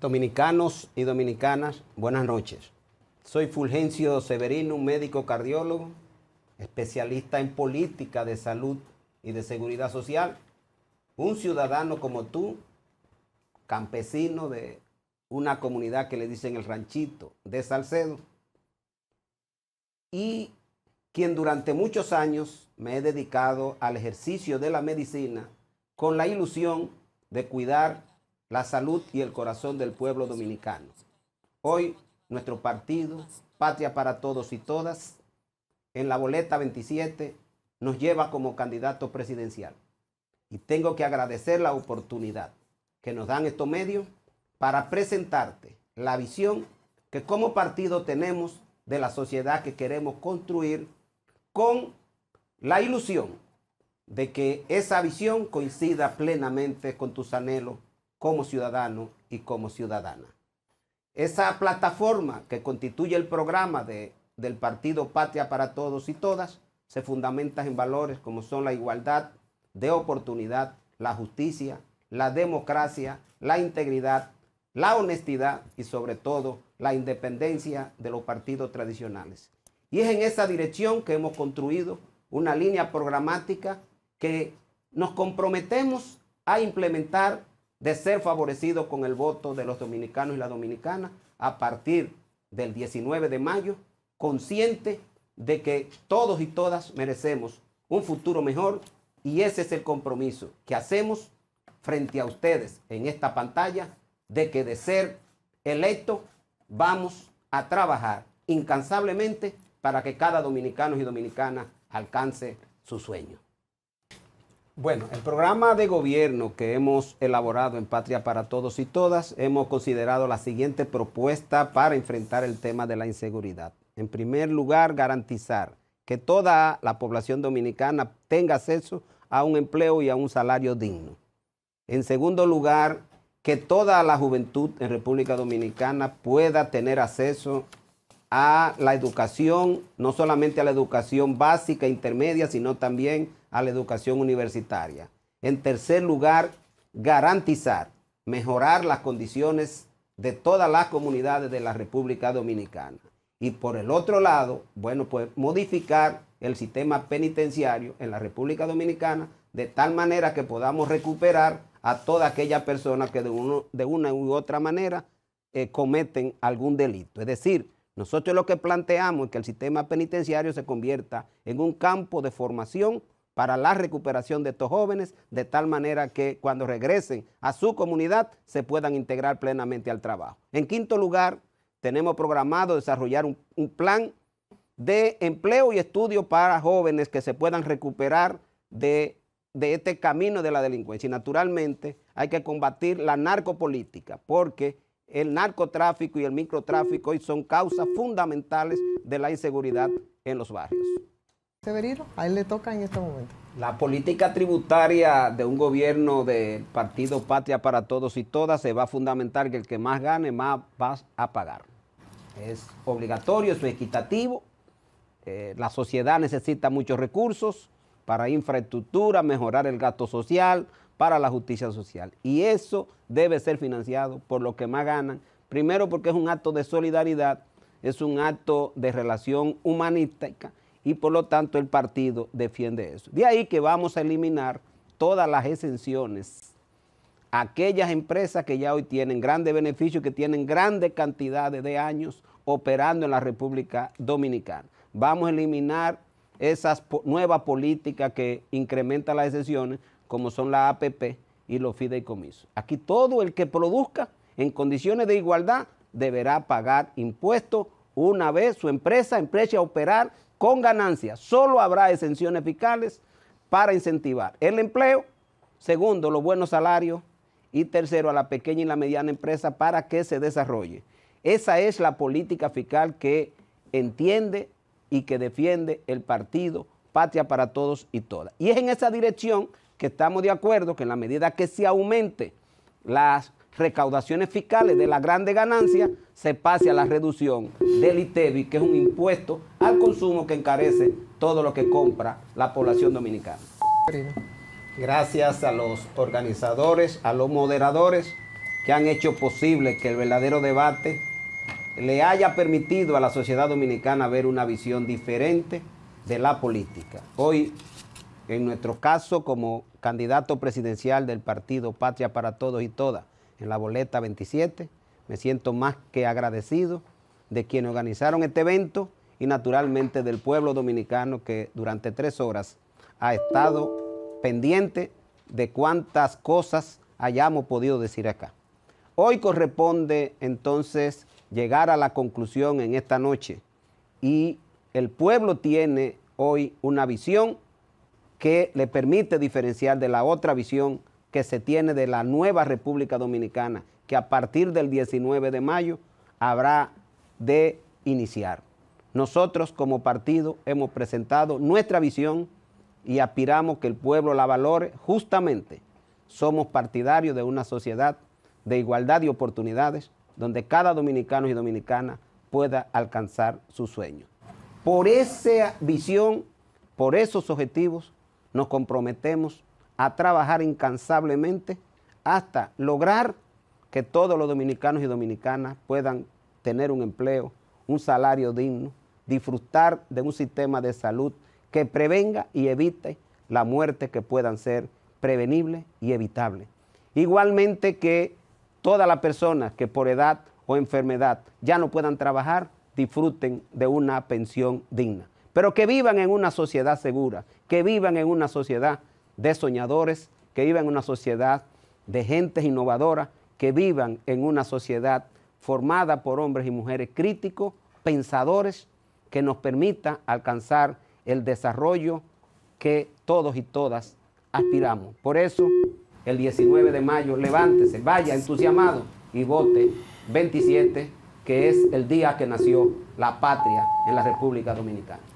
Dominicanos y dominicanas, buenas noches. Soy Fulgencio Severino, un médico cardiólogo, especialista en política de salud y de seguridad social. Un ciudadano como tú, campesino de una comunidad que le dicen el ranchito de Salcedo, y quien durante muchos años me he dedicado al ejercicio de la medicina con la ilusión de cuidar la salud y el corazón del pueblo dominicano. Hoy, nuestro partido, Patria para Todos y Todas, en la boleta 27, nos lleva como candidato presidencial. Y tengo que agradecer la oportunidad que nos dan estos medios para presentarte la visión que como partido tenemos de la sociedad que queremos construir con la ilusión de que esa visión coincida plenamente con tus anhelos como ciudadano y como ciudadana. Esa plataforma que constituye el programa de, del partido Patria para Todos y Todas se fundamenta en valores como son la igualdad de oportunidad, la justicia, la democracia, la integridad, la honestidad y sobre todo la independencia de los partidos tradicionales. Y es en esa dirección que hemos construido una línea programática que nos comprometemos a implementar de ser favorecido con el voto de los dominicanos y la dominicana a partir del 19 de mayo, consciente de que todos y todas merecemos un futuro mejor y ese es el compromiso que hacemos frente a ustedes en esta pantalla de que de ser electo vamos a trabajar incansablemente para que cada dominicano y dominicana alcance su sueño. Bueno, el programa de gobierno que hemos elaborado en Patria para Todos y Todas hemos considerado la siguiente propuesta para enfrentar el tema de la inseguridad. En primer lugar, garantizar que toda la población dominicana tenga acceso a un empleo y a un salario digno. En segundo lugar, que toda la juventud en República Dominicana pueda tener acceso a la educación, no solamente a la educación básica, e intermedia, sino también a la educación universitaria. En tercer lugar, garantizar, mejorar las condiciones de todas las comunidades de la República Dominicana. Y por el otro lado, bueno, pues modificar el sistema penitenciario en la República Dominicana de tal manera que podamos recuperar a todas aquellas personas que de, una u otra manera eh, cometen algún delito. Es decir, nosotros lo que planteamos es que el sistema penitenciario se convierta en un campo de formación para la recuperación de estos jóvenes, de tal manera que cuando regresen a su comunidad se puedan integrar plenamente al trabajo. En quinto lugar, tenemos programado desarrollar un, plan de empleo y estudio para jóvenes que se puedan recuperar de, de este camino de la delincuencia. Y naturalmente hay que combatir la narcopolítica, porque el narcotráfico y el microtráfico hoy son causas fundamentales de la inseguridad en los barrios. Severino, a él le toca en este momento. La política tributaria de un gobierno del partido Patria para Todos y Todas se va a fundamentar que el que más gane, más vas a pagar. Es obligatorio, es equitativo. Eh, la sociedad necesita muchos recursos para infraestructura, mejorar el gasto social, para la justicia social. Y eso debe ser financiado por los que más ganan. Primero porque es un acto de solidaridad, es un acto de relación humanística y por lo tanto el partido defiende eso. De ahí que vamos a eliminar todas las exenciones. Aquellas empresas que ya hoy tienen grandes beneficios, que tienen grandes cantidades de años operando en la República Dominicana. Vamos a eliminar esas nuevas políticas que incrementan las exenciones, como son la APP y los fideicomisos. Aquí todo el que produzca en condiciones de igualdad deberá pagar impuestos una vez su empresa empiece a operar con ganancias, solo habrá exenciones fiscales para incentivar el empleo, segundo, los buenos salarios y tercero, a la pequeña y la mediana empresa para que se desarrolle. Esa es la política fiscal que entiende y que defiende el partido Patria para Todos y Todas. Y es en esa dirección que estamos de acuerdo que en la medida que se aumente las recaudaciones fiscales de la grande ganancia se pase a la reducción del ITEBI, que es un impuesto al consumo que encarece todo lo que compra la población dominicana. Gracias a los organizadores, a los moderadores que han hecho posible que el verdadero debate le haya permitido a la sociedad dominicana ver una visión diferente de la política. Hoy, en nuestro caso, como candidato presidencial del partido Patria para Todos y Todas, en la boleta 27. Me siento más que agradecido de quienes organizaron este evento y naturalmente del pueblo dominicano que durante tres horas ha estado pendiente de cuántas cosas hayamos podido decir acá. Hoy corresponde entonces llegar a la conclusión en esta noche y el pueblo tiene hoy una visión que le permite diferenciar de la otra visión que se tiene de la nueva República Dominicana, que a partir del 19 de mayo habrá de iniciar. Nosotros como partido hemos presentado nuestra visión y aspiramos que el pueblo la valore justamente. Somos partidarios de una sociedad de igualdad y oportunidades donde cada dominicano y dominicana pueda alcanzar su sueño. Por esa visión, por esos objetivos, nos comprometemos a trabajar incansablemente hasta lograr que todos los dominicanos y dominicanas puedan tener un empleo, un salario digno, disfrutar de un sistema de salud que prevenga y evite la muerte que puedan ser prevenibles y evitables. Igualmente que todas las personas que por edad o enfermedad ya no puedan trabajar, disfruten de una pensión digna. Pero que vivan en una sociedad segura, que vivan en una sociedad de soñadores, que vivan en una sociedad de gentes innovadoras, que vivan en una sociedad formada por hombres y mujeres críticos, pensadores, que nos permita alcanzar el desarrollo que todos y todas aspiramos. Por eso, el 19 de mayo, levántese, vaya entusiasmado y vote 27, que es el día que nació la patria en la República Dominicana.